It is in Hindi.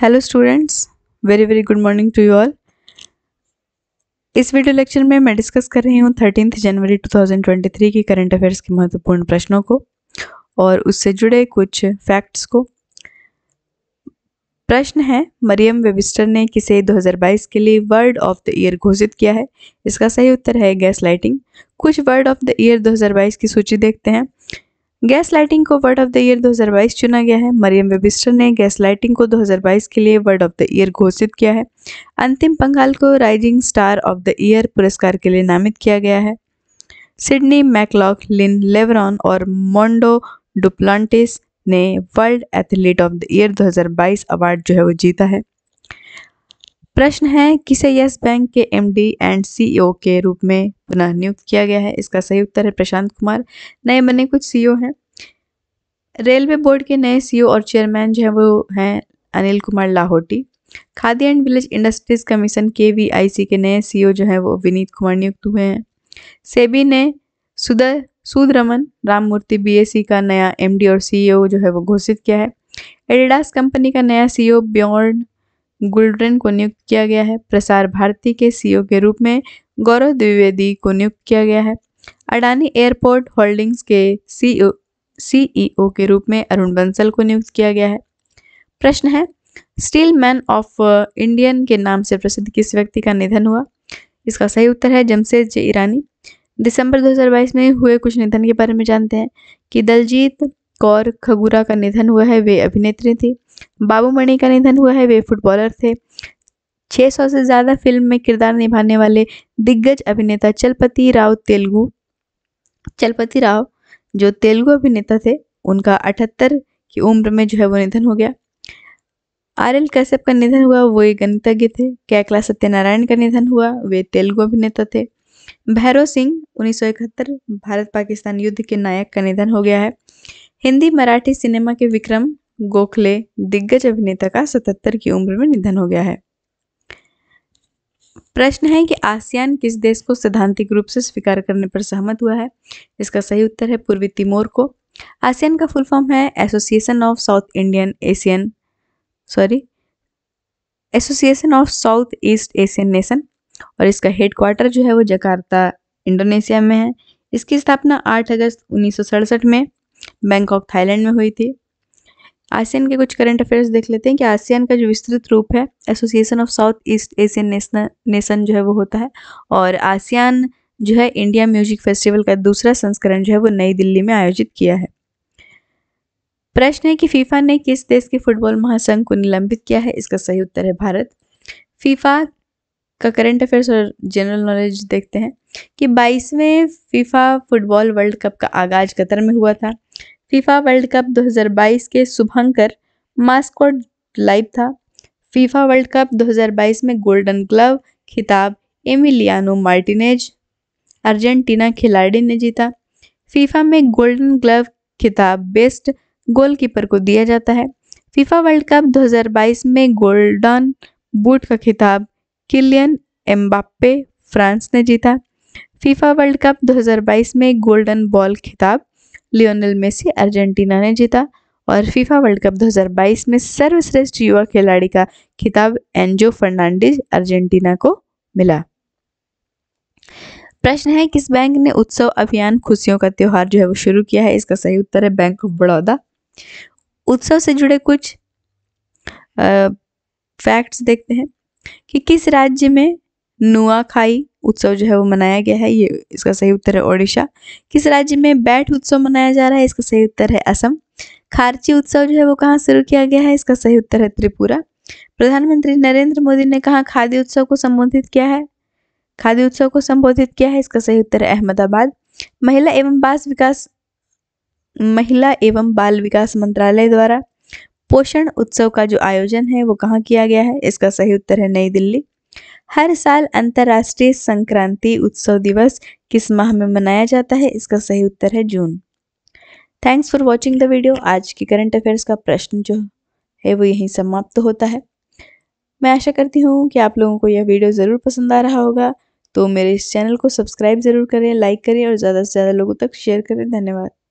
hello students very very good morning to you all इस वीडियो लेक्चर में मैं डिस्कस कर रही हूँ थर्टीन जनवरी 2023 की करंट अफेयर्स के महत्वपूर्ण प्रश्नों को और उससे जुड़े कुछ फैक्ट्स को प्रश्न है मरियम वेबिस्टर ने किसे 2022 के लिए वर्ड ऑफ द ईयर घोषित किया है इसका सही उत्तर है गैस लाइटिंग कुछ वर्ड ऑफ द ईयर 2022 की सूची देखते हैं गैस लाइटिंग को वर्ड ऑफ द ईयर 2022 चुना गया है मरियम वेबिस्टर ने गैस लाइटिंग को 2022 के लिए वर्ड ऑफ द ईयर घोषित किया है अंतिम पंगाल को rising star of the year पुरस्कार के लिए नामित किया गया है सिडनी मैकलॉक लिन लेवरॉन और मोंडो डुप्लांटिस ने world athlete of the year 2022 award जो है वो जीता है प्रश्न है किसे यस बैंक के एमडी एंड सीईओ के रूप में पुनः नियुक्त किया गया है इसका सही उत्तर है प्रशांत कुमार नए बने कुछ सीईओ e हैं रेलवे बोर्ड के नए सीईओ e और चेयरमैन जो है वो हैं Anil Kumar Lahoti Khadi and village industries commission के के नए सीईओ e जो है वो विनीत कुमार नियुक्त हुए हैं सेबी ने सुदर सुदरमन राममूर्ति बी का नया एम और सी जो है वो घोषित किया है एडिडास कंपनी का नया सीईओ ओ गुलडन को नियुक्त किया गया है प्रसार भारती के सीईओ के रूप में गौरव द्विवेदी को नियुक्त किया गया है अडानी एयरपोर्ट होल्डिंग्स के सीईओ सीईओ के रूप में अरुण बंसल को नियुक्त किया गया है प्रश्न है स्टील मैन ऑफ इंडियन के नाम से प्रसिद्ध किस व्यक्ति का निधन हुआ इसका सही उत्तर है जमशेद जे ईरानी दिसंबर 2022 में हुए कुछ निधन के बारे में जानते हैं कि दलजीत कौर खगुरा का निधन हुआ है वे अभिनेत्री थी बाबू मणि का निधन हुआ है वे फुटबॉलर थे 600 से ज़्यादा फिल्म में किरदार निभाने वाले दिग्गज अभिनेता चलपति राव तेलुगु चलपति राव जो तेलुगु अभिनेता थे उनका अठहत्तर की उम्र में जो है वो निधन हो गया आर एल कश्यप का निधन हुआ वो एक गणितज्ञ थे कैकला सत्यनारायण का निधन हुआ वे तेलुगु अभिनेता थे भैरव सिंह उन्नीस भारत पाकिस्तान युद्ध के नायक का निधन हो गया है हिंदी मराठी सिनेमा के विक्रम गोखले दिग्गज अभिनेता का सतहत्तर की उम्र में निधन हो गया है प्रश्न है कि आसियान किस देश को सैद्धांतिक रूप से स्वीकार करने पर सहमत हुआ है इसका सही उत्तर है पूर्वी तिमोर को आसियान का फुल फॉर्म है association of south Indian Asian sorry association of south east Asian nation और इसका हेड क्वार्टर जो है वो जकार्ता इंडोनेशिया में है इसकी स्थापना 8 अगस्त उन्नीस में बैंकॉक थाईलैंड में हुई थी आसियान के कुछ करंट अफेयर्स देख लेते हैं कि आसियान का जो विस्तृत रूप है association of south east Asian nation nation जो है वो होता है और आसियान जो है इंडिया म्यूजिक फेस्टिवल का दूसरा संस्करण जो है वो नई दिल्ली में आयोजित किया है प्रश्न है कि फीफा ने किस देश के फुटबॉल महासंघ को निलंबित किया है इसका सही उत्तर है भारत फीफा का करंट अफेयर्स और जनरल नॉलेज देखते हैं कि 22वें फीफा फुटबॉल वर्ल्ड कप का आगाज कतर में हुआ था फीफा वर्ल्ड कप 2022 के शुभंकर मास्कॉट लाइव था फीफा वर्ल्ड कप 2022 में गोल्डन ग्लव खिताब एमिलियानो मार्टिनेज अर्जेंटीना खिलाड़ी ने जीता फीफा में गोल्डन ग्लव खिताब बेस्ट गोलकीपर को दिया जाता है फीफा वर्ल्ड कप 2022 में गोल्डन बूट का खिताब किलियन एम्बापे फ्रांस ने जीता फीफा वर्ल्ड कप 2022 में गोल्डन बॉल खिताब लियोनल मेसी अर्जेंटीना ने जीता और फीफा वर्ल्ड कप 2022 में सर्वश्रेष्ठ युवा खिलाड़ी का खिताब एंजो फर्नांडिज अर्जेंटीना को मिला प्रश्न है किस बैंक ने उत्सव अभियान खुशियों का त्यौहार जो है वो शुरू किया है इसका सही उत्तर है बैंक ऑफ बड़ौदा उत्सव से जुड़े कुछ फैक्ट्स देखते हैं कि किस राज्य में नुआखाई उत्सव जो है वो मनाया गया है ये इसका सही उत्तर है ओडिशा किस राज्य में बैठ उत्सव मनाया जा रहा है इसका सही उत्तर है असम खारची उत्सव जो है वो कहाँ शुरू किया गया है इसका सही उत्तर है त्रिपुरा प्रधानमंत्री नरेंद्र मोदी ने कहा खादी उत्सव को संबोधित किया है खादी उत्सव को संबोधित किया है इसका सही उत्तर है अहमदाबाद महिला एवं बाल विकास महिला एवं बाल विकास मंत्रालय द्वारा पोषण उत्सव का जो आयोजन है वो कहाँ किया गया है इसका सही उत्तर है नई दिल्ली हर साल अंतर्राष्ट्रीय संक्रांति उत्सव दिवस किस माह में मनाया जाता है इसका सही उत्तर है June thanks for watching the video आज के करंट अफेयर्स का प्रश्न जो है वो यहीं समाप्त होता है मैं आशा करती हूँ कि आप लोगों को यह वीडियो ज़रूर पसंद आ रहा होगा तो मेरे इस चैनल को सब्सक्राइब ज़रूर करें लाइक करें और ज़्यादा से ज़्यादा लोगों तक शेयर करें धन्यवाद